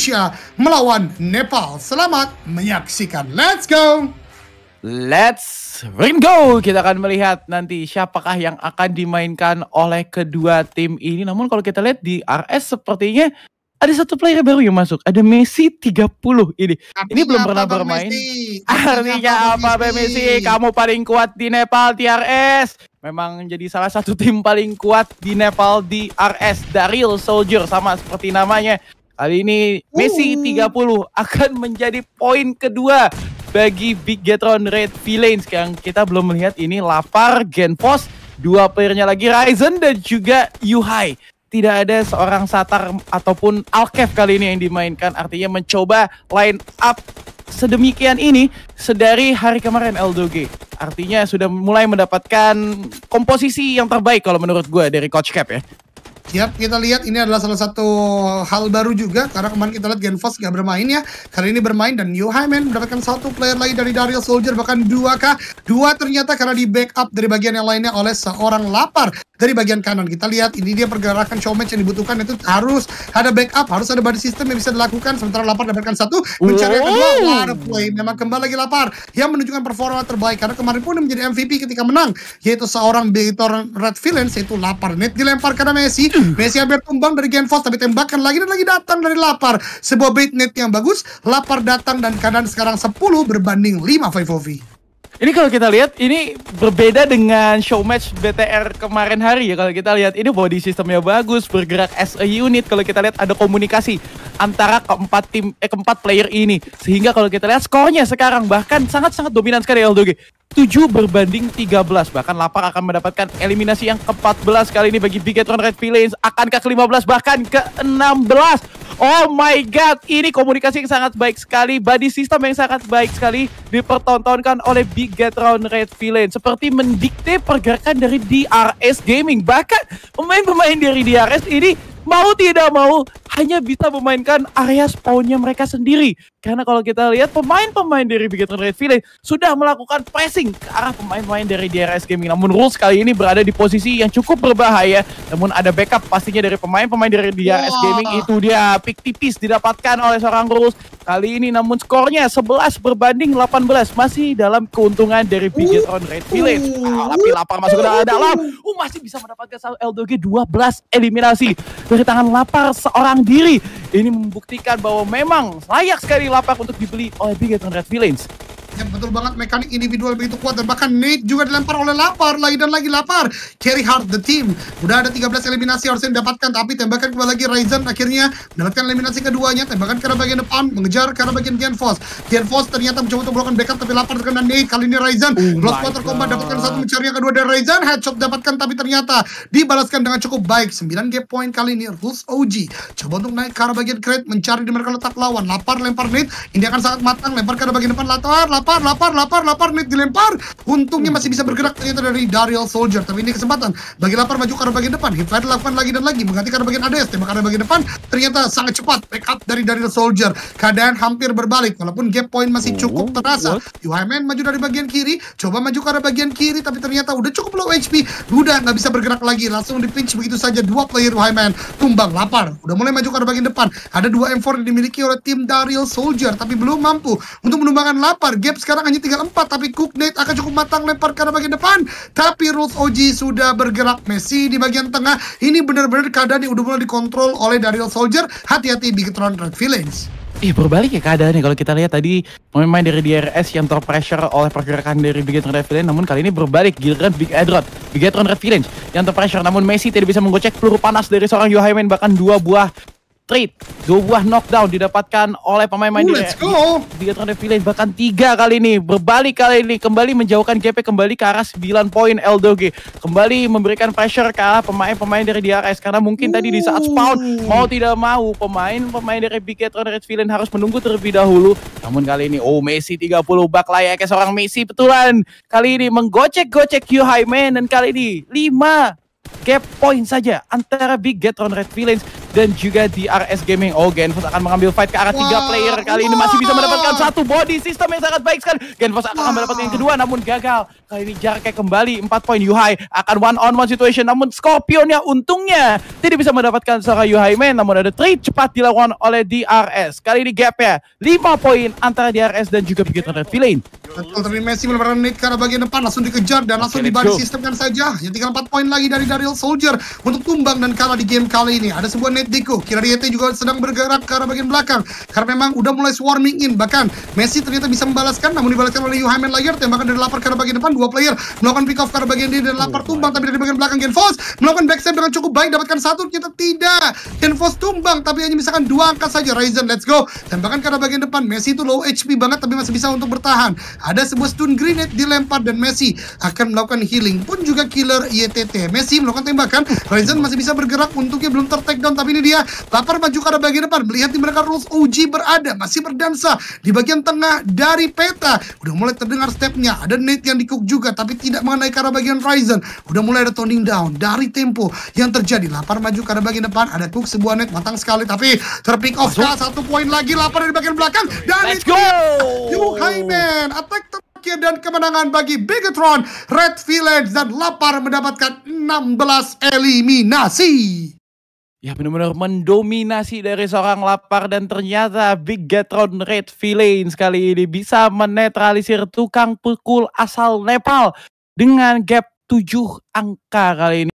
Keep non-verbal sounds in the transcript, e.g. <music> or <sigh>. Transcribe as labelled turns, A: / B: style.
A: Indonesia melawan Nepal. Selamat menyaksikan. Let's go! Let's ring go. Kita akan melihat nanti siapakah yang akan dimainkan oleh kedua tim ini. Namun kalau kita lihat di RS sepertinya ada satu player baru yang masuk. Ada Messi 30 ini. Artinya ini belum pernah bermain. <laughs> Artinya apa, apa Messi? Kamu paling kuat di Nepal di RS. Memang jadi salah satu <laughs> tim paling kuat di Nepal di RS. Daril Soldier sama seperti namanya hari ini Messi 30 akan menjadi poin kedua bagi Big Getron Red Villains. Yang kita belum melihat ini Lapar, Genpos, dua playernya lagi Ryzen dan juga Yuhai. Tidak ada seorang Satar ataupun Alkev kali ini yang dimainkan. Artinya mencoba line up sedemikian ini sedari hari kemarin LDG. Artinya sudah mulai mendapatkan komposisi yang terbaik kalau menurut gue dari Coach Cap ya.
B: Yap, kita lihat ini adalah salah satu hal baru juga karena kemarin kita lihat Genfos nggak bermain ya. Kali ini bermain dan New Hyman mendapatkan satu player lagi dari Dario Soldier bahkan dua kah? Dua ternyata karena di backup dari bagian yang lainnya oleh seorang lapar dari bagian kanan. Kita lihat ini dia pergerakan showmatch yang dibutuhkan itu harus ada backup, harus ada body system yang bisa dilakukan sementara lapar mendapatkan satu mencari yang kedua. Water play memang kembali lagi lapar yang menunjukkan performa terbaik karena kemarin pun menjadi MVP ketika menang yaitu seorang Victor Red Villains yaitu lapar net dilempar karena Messi Messi hampir tumbang dari Genfos tapi tembakan lagi dan lagi datang dari Lapar. Sebuah bait net yang bagus, Lapar datang dan keadaan sekarang 10 berbanding 5 5v
A: ini kalau kita lihat ini berbeda dengan show match BTR kemarin hari ya kalau kita lihat ini body sistemnya bagus bergerak as a unit kalau kita lihat ada komunikasi antara keempat tim eh keempat player ini sehingga kalau kita lihat skornya sekarang bahkan sangat sangat dominan sekali Eldoge 7 berbanding 13 bahkan Lapak akan mendapatkan eliminasi yang ke-14 kali ini bagi Bigetron Red Villains akan ke 15 bahkan ke 16 Oh my god, ini komunikasi yang sangat baik sekali, body system yang sangat baik sekali dipertontonkan oleh Bigetron Red Villains seperti mendikte pergerakan dari DRS Gaming. Bahkan pemain-pemain dari DRS ini mau tidak mau hanya bisa memainkan area spawnnya mereka sendiri. Karena kalau kita lihat pemain-pemain dari Bigetron Red Village sudah melakukan pressing ke arah pemain-pemain dari DRS Gaming. Namun Rules kali ini berada di posisi yang cukup berbahaya. Namun ada backup pastinya dari pemain-pemain dari DRS wow. Gaming. Itu dia pick tipis didapatkan oleh seorang Rules kali ini. Namun skornya 11 berbanding 18. Masih dalam keuntungan dari Bigetron Red Village. Ah, tapi lapar masuk ke dalam. Uh, masih bisa mendapatkan satu 12 eliminasi dari tangan lapar seorang sendiri. Ini membuktikan bahwa memang layak sekali lapak untuk dibeli oleh Big Red Villains
B: yang betul banget mekanik individual begitu kuat dan bahkan Nate juga dilempar oleh Lapar lagi dan lagi Lapar carry hard the team udah ada 13 eliminasi harusnya didapatkan tapi tembakan kembali lagi Ryzen akhirnya mendapatkan eliminasi keduanya tembakan karena bagian depan mengejar karena bagian Genfos. Genfos force ternyata mencoba untuk melakukan backup tapi Lapar terkena Nate kali ini Ryzen oh Lost Water Combat dapatkan satu mencari yang kedua dari Ryzen headshot dapatkan tapi ternyata dibalaskan dengan cukup baik 9 game point kali ini Rules OG coba untuk naik karena bagian crate mencari di mereka letak lawan Lapar lempar Nate ini akan sangat matang lempar karena bagian depan Lapar lapar, lapar, lapar, lapar, net dilempar. Untungnya masih bisa bergerak ternyata dari Daryl Soldier. Tapi ini kesempatan bagi lapar maju ke arah bagian depan. Hitfire lakukan lagi dan lagi mengganti karena bagian ADS. Tembak karena bagian depan ternyata sangat cepat backup dari Daryl Soldier. Keadaan hampir berbalik walaupun gap point masih oh, cukup terasa. UHMN maju dari bagian kiri, coba maju ke arah bagian kiri tapi ternyata udah cukup low HP. Udah nggak bisa bergerak lagi, langsung dipinch begitu saja dua player UHMN tumbang lapar. Udah mulai maju ke arah bagian depan. Ada dua M4 yang dimiliki oleh tim Daryl Soldier tapi belum mampu untuk menumbangkan lapar. Gap Gap sekarang hanya tinggal 4 tapi Nate akan cukup matang lempar ke bagian depan. Tapi Ruth Oji sudah bergerak Messi di bagian tengah. Ini benar-benar keadaan yang udah mulai dikontrol oleh Daryl Soldier. Hati-hati Bigetron Red
A: Villains. Ih iya, berbalik ya keadaannya kalau kita lihat tadi pemain dari DRS yang terpressure oleh pergerakan dari Bigetron Red Villain namun kali ini berbalik giliran Big Edrod Bigetron Red Village yang terpressure namun Messi tidak bisa menggocek peluru panas dari seorang Yohaimen bahkan dua buah trade. Dua buah knockdown didapatkan oleh pemain pemain di let's go. Di turn village bahkan tiga kali ini. Berbalik kali ini kembali menjauhkan GP kembali ke arah 9 poin Eldoge. Kembali memberikan pressure ke arah pemain-pemain dari DRS karena mungkin Ooh. tadi di saat spawn mau tidak mau pemain-pemain dari Big Cat Red Villain harus menunggu terlebih dahulu. Namun kali ini oh Messi 30 bak layaknya seorang Messi betulan. Kali ini menggocek-gocek Q Man dan kali ini 5 gap point saja antara Big Getron Red Villains dan juga di S Gaming. Oh, Genfos akan mengambil fight ke arah wow. tiga player kali ini masih bisa mendapatkan satu body system yang sangat baik sekali. Genfos akan wow. mendapatkan yang kedua namun gagal. Kali ini jaraknya kembali empat poin Yuhai akan one on one situation namun Scorpionnya untungnya tidak bisa mendapatkan seorang Yuhai main namun ada trade cepat dilawan oleh DRS. Kali ini gapnya lima poin antara DRS dan juga Big Red Villain tapi Messi
B: melebaran menit ke bagian depan langsung dikejar dan langsung okay, dibaris sistemkan saja. Yang tinggal 4 poin lagi dari Daryl Soldier untuk tumbang dan kalah di game kali ini. Ada sebuah net deko. Riete juga sedang bergerak ke arah bagian belakang karena memang udah mulai swarming in. Bahkan Messi ternyata bisa membalaskan namun dibalaskan oleh Yuhaimen Lager. tembakan dari lapar ke arah bagian depan dua player melakukan pick off ke arah bagian diri dan lapar tumbang tapi dari bagian belakang Genfos melakukan backstab dengan cukup baik dapatkan satu kita tidak. Genfos tumbang tapi hanya misalkan dua angka saja. Ryzen let's go. Tembakan ke arah bagian depan Messi itu low HP banget tapi masih bisa untuk bertahan. Ada sebuah stun grenade dilempar dan Messi akan melakukan healing pun juga killer YTT. Messi melakukan tembakan, Ryzen masih bisa bergerak, untuknya belum ter down tapi ini dia lapar maju ke arah bagian depan. Melihat di mereka rules OG berada, masih berdansa di bagian tengah dari peta. Udah mulai terdengar stepnya, ada Nate yang dikuk juga tapi tidak mengenai ke arah bagian Ryzen. Udah mulai ada toning down dari tempo yang terjadi. Lapar maju ke arah bagian depan, ada Cook sebuah net matang sekali tapi terpick off satu poin lagi lapar dari bagian belakang dan Let's itu go! man akhir dan kemenangan bagi Bigotron, Red Village, dan Lapar mendapatkan 16 eliminasi.
A: Ya benar-benar mendominasi dari seorang lapar dan ternyata Bigatron Red Villain sekali ini bisa menetralisir tukang pukul asal Nepal dengan gap 7 angka kali ini.